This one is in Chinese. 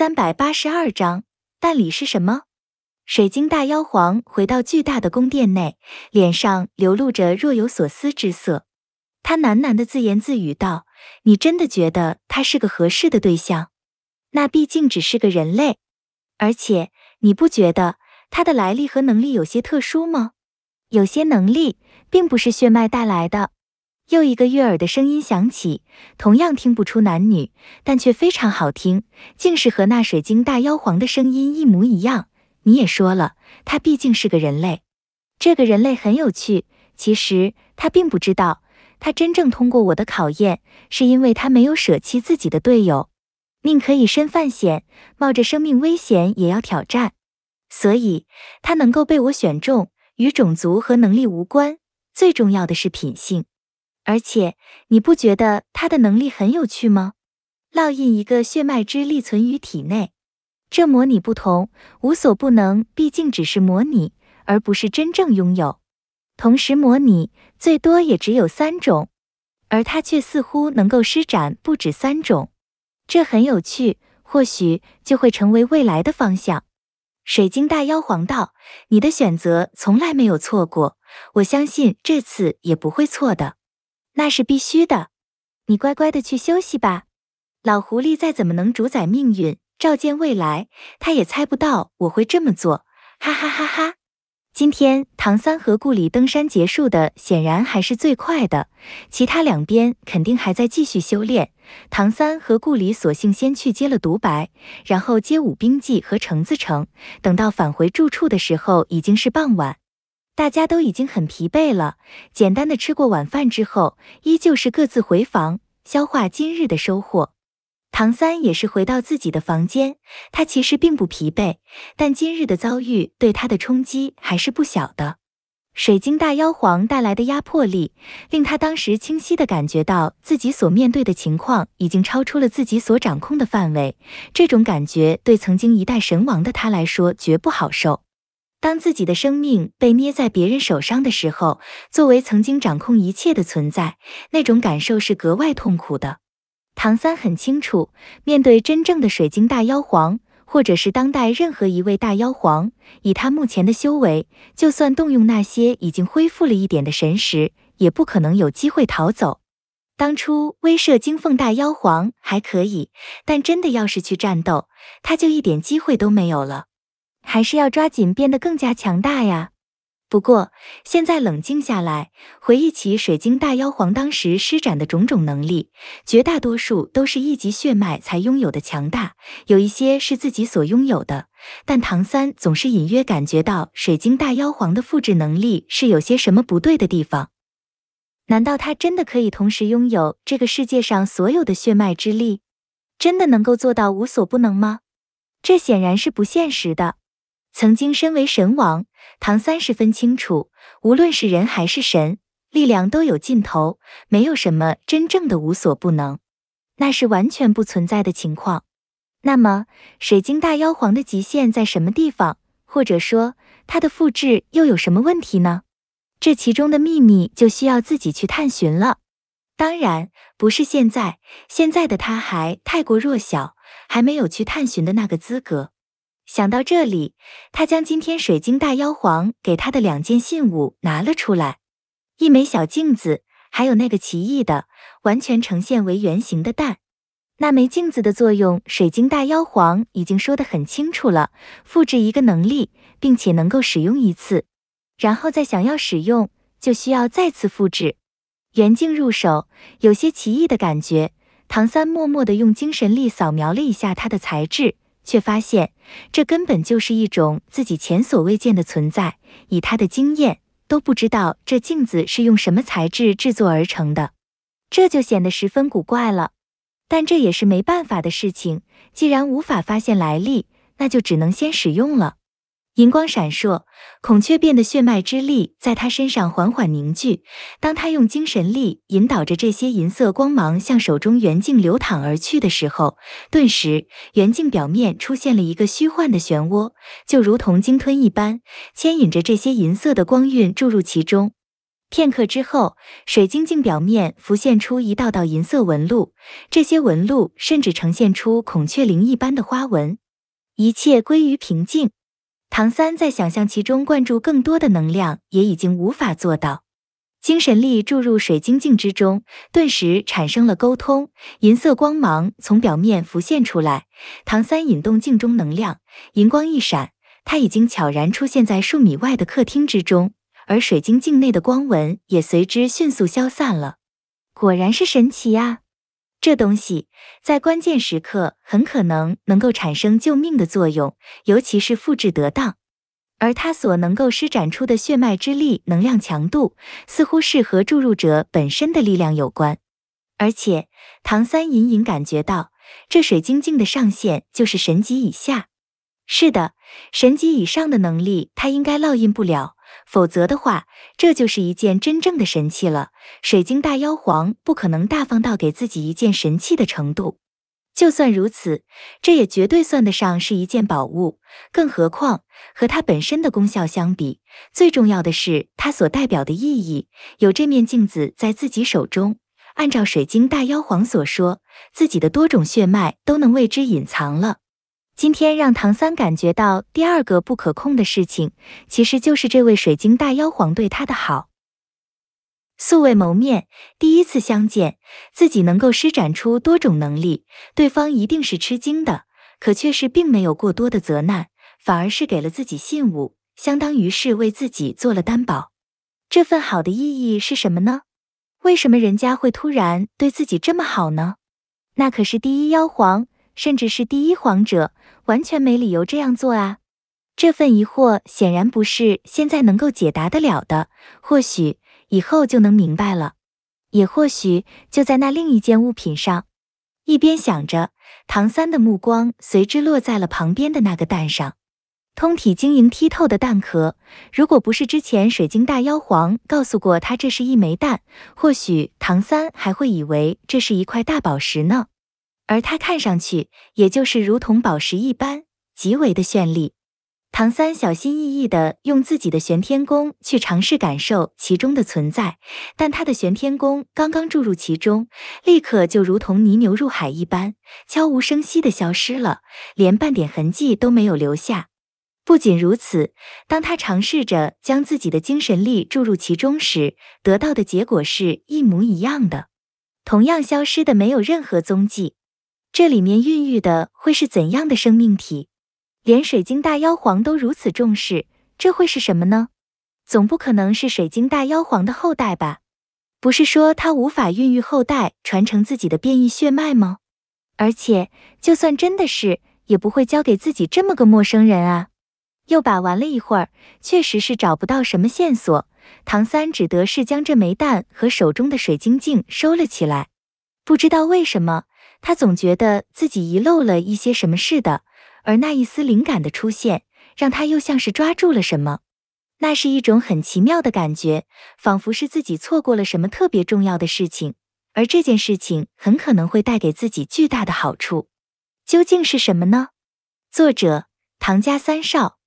三百八十二章，但理是什么？水晶大妖皇回到巨大的宫殿内，脸上流露着若有所思之色。他喃喃的自言自语道：“你真的觉得他是个合适的对象？那毕竟只是个人类，而且你不觉得他的来历和能力有些特殊吗？有些能力并不是血脉带来的。”又一个悦耳的声音响起，同样听不出男女，但却非常好听，竟是和那水晶大妖皇的声音一模一样。你也说了，他毕竟是个人类。这个人类很有趣，其实他并不知道，他真正通过我的考验，是因为他没有舍弃自己的队友，宁可以身犯险，冒着生命危险也要挑战。所以，他能够被我选中，与种族和能力无关，最重要的是品性。而且你不觉得他的能力很有趣吗？烙印一个血脉之力存于体内，这模拟不同，无所不能，毕竟只是模拟，而不是真正拥有。同时模拟最多也只有三种，而他却似乎能够施展不止三种，这很有趣，或许就会成为未来的方向。水晶大妖皇道，你的选择从来没有错过，我相信这次也不会错的。那是必须的，你乖乖的去休息吧。老狐狸再怎么能主宰命运、照见未来，他也猜不到我会这么做。哈哈哈哈！今天唐三和顾里登山结束的显然还是最快的，其他两边肯定还在继续修炼。唐三和顾里索性先去接了独白，然后接武兵记和橙子城。等到返回住处的时候，已经是傍晚。大家都已经很疲惫了，简单的吃过晚饭之后，依旧是各自回房消化今日的收获。唐三也是回到自己的房间，他其实并不疲惫，但今日的遭遇对他的冲击还是不小的。水晶大妖皇带来的压迫力，令他当时清晰的感觉到自己所面对的情况已经超出了自己所掌控的范围，这种感觉对曾经一代神王的他来说绝不好受。当自己的生命被捏在别人手上的时候，作为曾经掌控一切的存在，那种感受是格外痛苦的。唐三很清楚，面对真正的水晶大妖皇，或者是当代任何一位大妖皇，以他目前的修为，就算动用那些已经恢复了一点的神识，也不可能有机会逃走。当初威慑金凤大妖皇还可以，但真的要是去战斗，他就一点机会都没有了。还是要抓紧变得更加强大呀。不过现在冷静下来，回忆起水晶大妖皇当时施展的种种能力，绝大多数都是一级血脉才拥有的强大，有一些是自己所拥有的。但唐三总是隐约感觉到，水晶大妖皇的复制能力是有些什么不对的地方。难道他真的可以同时拥有这个世界上所有的血脉之力？真的能够做到无所不能吗？这显然是不现实的。曾经身为神王，唐三十分清楚，无论是人还是神，力量都有尽头，没有什么真正的无所不能，那是完全不存在的情况。那么，水晶大妖皇的极限在什么地方？或者说，他的复制又有什么问题呢？这其中的秘密就需要自己去探寻了。当然，不是现在，现在的他还太过弱小，还没有去探寻的那个资格。想到这里，他将今天水晶大妖皇给他的两件信物拿了出来，一枚小镜子，还有那个奇异的、完全呈现为圆形的蛋。那枚镜子的作用，水晶大妖皇已经说得很清楚了：复制一个能力，并且能够使用一次，然后再想要使用，就需要再次复制。圆镜入手，有些奇异的感觉。唐三默默地用精神力扫描了一下它的材质。却发现，这根本就是一种自己前所未见的存在。以他的经验，都不知道这镜子是用什么材质制作而成的，这就显得十分古怪了。但这也是没办法的事情，既然无法发现来历，那就只能先使用了。银光闪烁，孔雀变的血脉之力在他身上缓缓凝聚。当他用精神力引导着这些银色光芒向手中圆镜流淌而去的时候，顿时圆镜表面出现了一个虚幻的漩涡，就如同鲸吞一般，牵引着这些银色的光晕注入其中。片刻之后，水晶镜表面浮现出一道道银色纹路，这些纹路甚至呈现出孔雀翎一般的花纹。一切归于平静。唐三在想象其中灌注更多的能量，也已经无法做到。精神力注入水晶镜之中，顿时产生了沟通。银色光芒从表面浮现出来。唐三引动镜中能量，银光一闪，他已经悄然出现在数米外的客厅之中，而水晶镜内的光纹也随之迅速消散了。果然是神奇呀！这东西在关键时刻很可能能够产生救命的作用，尤其是复制得当。而它所能够施展出的血脉之力能量强度，似乎是和注入者本身的力量有关。而且，唐三隐隐感觉到，这水晶镜的上限就是神级以下。是的，神级以上的能力，他应该烙印不了。否则的话，这就是一件真正的神器了。水晶大妖皇不可能大方到给自己一件神器的程度。就算如此，这也绝对算得上是一件宝物。更何况，和它本身的功效相比，最重要的是它所代表的意义。有这面镜子在自己手中，按照水晶大妖皇所说，自己的多种血脉都能为之隐藏了。今天让唐三感觉到第二个不可控的事情，其实就是这位水晶大妖皇对他的好。素未谋面，第一次相见，自己能够施展出多种能力，对方一定是吃惊的。可却是并没有过多的责难，反而是给了自己信物，相当于是为自己做了担保。这份好的意义是什么呢？为什么人家会突然对自己这么好呢？那可是第一妖皇。甚至是第一皇者，完全没理由这样做啊！这份疑惑显然不是现在能够解答得了的，或许以后就能明白了，也或许就在那另一件物品上。一边想着，唐三的目光随之落在了旁边的那个蛋上，通体晶莹剔透的蛋壳，如果不是之前水晶大妖皇告诉过他这是一枚蛋，或许唐三还会以为这是一块大宝石呢。而它看上去，也就是如同宝石一般，极为的绚丽。唐三小心翼翼的用自己的玄天功去尝试感受其中的存在，但他的玄天功刚刚注入其中，立刻就如同泥牛入海一般，悄无声息的消失了，连半点痕迹都没有留下。不仅如此，当他尝试着将自己的精神力注入其中时，得到的结果是一模一样的，同样消失的没有任何踪迹。这里面孕育的会是怎样的生命体？连水晶大妖皇都如此重视，这会是什么呢？总不可能是水晶大妖皇的后代吧？不是说他无法孕育后代，传承自己的变异血脉吗？而且，就算真的是，也不会交给自己这么个陌生人啊！又把玩了一会儿，确实是找不到什么线索。唐三只得是将这枚蛋和手中的水晶镜收了起来。不知道为什么。他总觉得自己遗漏了一些什么似的，而那一丝灵感的出现，让他又像是抓住了什么。那是一种很奇妙的感觉，仿佛是自己错过了什么特别重要的事情，而这件事情很可能会带给自己巨大的好处。究竟是什么呢？作者：唐家三少。